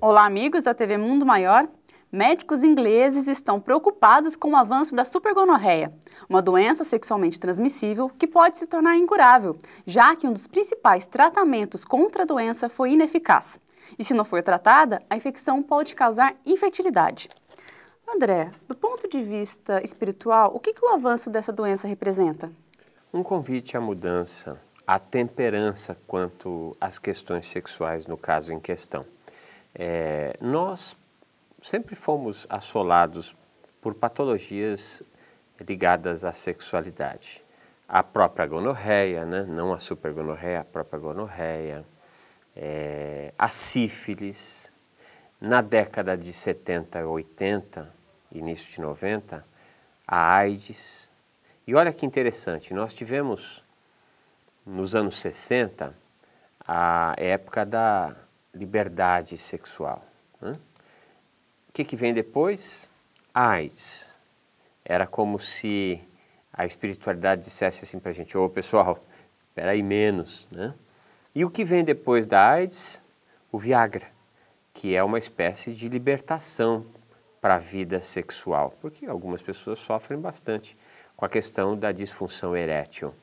Olá, amigos da TV Mundo Maior. Médicos ingleses estão preocupados com o avanço da supergonorreia, uma doença sexualmente transmissível que pode se tornar incurável, já que um dos principais tratamentos contra a doença foi ineficaz. E se não for tratada, a infecção pode causar infertilidade. André, do ponto de vista espiritual, o que, que o avanço dessa doença representa? Um convite à mudança, à temperança quanto às questões sexuais no caso em questão. É, nós sempre fomos assolados por patologias ligadas à sexualidade. A própria gonorreia, né? não a supergonorreia, a própria gonorreia, é, a sífilis. Na década de 70, 80, início de 90, a AIDS. E olha que interessante, nós tivemos nos anos 60 a época da liberdade sexual. Né? O que, que vem depois? AIDS. Era como se a espiritualidade dissesse assim para a gente: ô oh, pessoal, peraí, menos. Né? E o que vem depois da AIDS? O Viagra, que é uma espécie de libertação para a vida sexual, porque algumas pessoas sofrem bastante com a questão da disfunção erétil.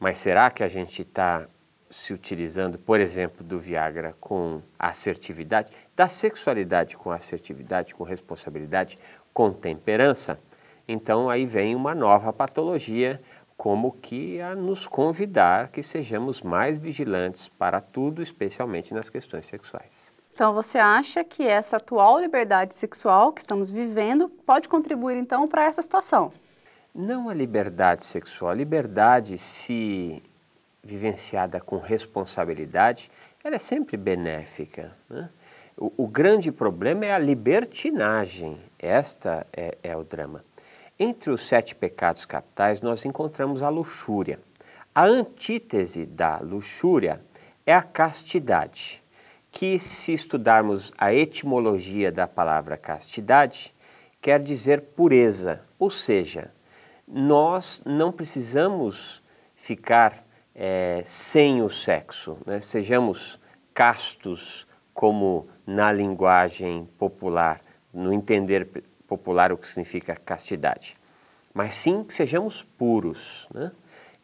Mas será que a gente está se utilizando, por exemplo, do Viagra com assertividade, da sexualidade com assertividade, com responsabilidade, com temperança, então aí vem uma nova patologia, como que a nos convidar que sejamos mais vigilantes para tudo, especialmente nas questões sexuais. Então, você acha que essa atual liberdade sexual que estamos vivendo pode contribuir então para essa situação? Não a liberdade sexual. A liberdade se vivenciada com responsabilidade, ela é sempre benéfica. Né? O, o, grande problema é a libertinagem, esta é, é o drama. Entre os sete pecados capitais, nós encontramos a luxúria. A antítese da luxúria é a castidade, que, se estudarmos a etimologia da palavra castidade, quer dizer pureza, ou seja, nós não precisamos ficar é, sem o sexo, né? sejamos castos, como na linguagem popular, no entender popular o que significa castidade, mas sim que sejamos puros. Né?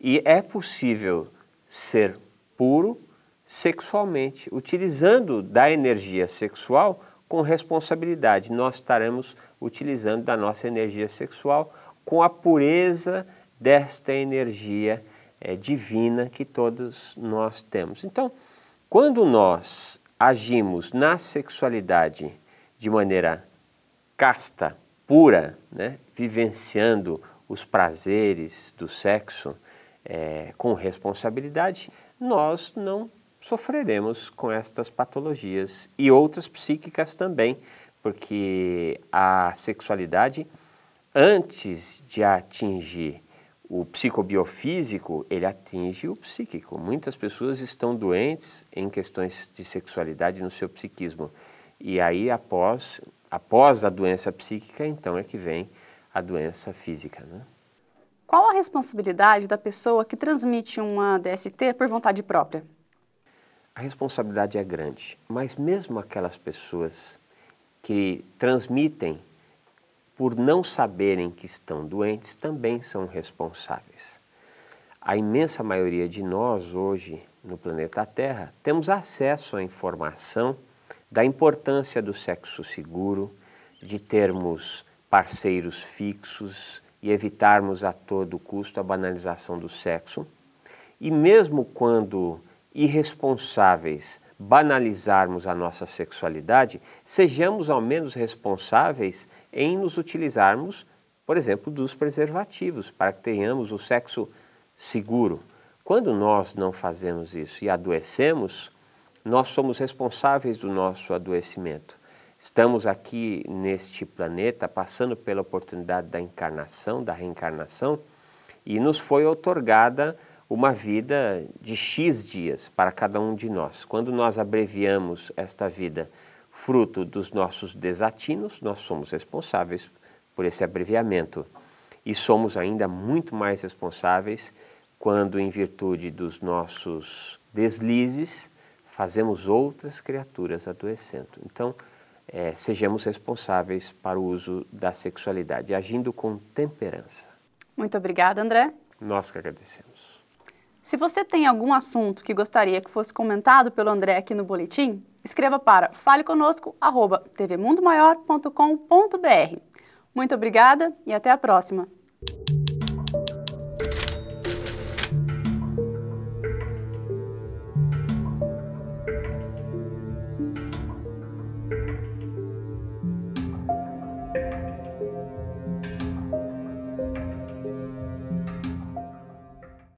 E é possível ser puro sexualmente, utilizando da energia sexual com responsabilidade. Nós estaremos utilizando da nossa energia sexual com a pureza desta energia é, divina que todos nós temos. Então, quando nós agimos na sexualidade de maneira casta, pura, né, vivenciando os prazeres do sexo é, com responsabilidade, nós não sofreremos com estas patologias e outras psíquicas também, porque a sexualidade, antes de atingir o psicobiofísico ele atinge o psíquico. Muitas pessoas estão doentes em questões de sexualidade no seu psiquismo. E aí, após, após a doença psíquica, então é que vem a doença física. Né? Qual a responsabilidade da pessoa que transmite uma DST por vontade própria? A responsabilidade é grande, mas mesmo aquelas pessoas que transmitem por não saberem que estão doentes, também são responsáveis. A imensa maioria de nós hoje no planeta Terra temos acesso à informação da importância do sexo seguro, de termos parceiros fixos e evitarmos a todo custo a banalização do sexo. E mesmo quando irresponsáveis banalizarmos a nossa sexualidade, sejamos ao menos responsáveis em nos utilizarmos, por exemplo, dos preservativos, para que tenhamos o sexo seguro. Quando nós não fazemos isso e adoecemos, nós somos responsáveis do nosso adoecimento. Estamos aqui neste planeta passando pela oportunidade da encarnação, da reencarnação, e nos foi otorgada uma vida de X dias para cada um de nós. Quando nós abreviamos esta vida fruto dos nossos desatinos, nós somos responsáveis por esse abreviamento. E somos ainda muito mais responsáveis quando, em virtude dos nossos deslizes, fazemos outras criaturas adoecendo. Então, é, sejamos responsáveis para o uso da sexualidade, agindo com temperança. Muito obrigada, André. Nós que agradecemos. Se você tem algum assunto que gostaria que fosse comentado pelo André aqui no boletim, escreva para faleconosco@tvmundomaior.com.br. Muito obrigada e até a próxima.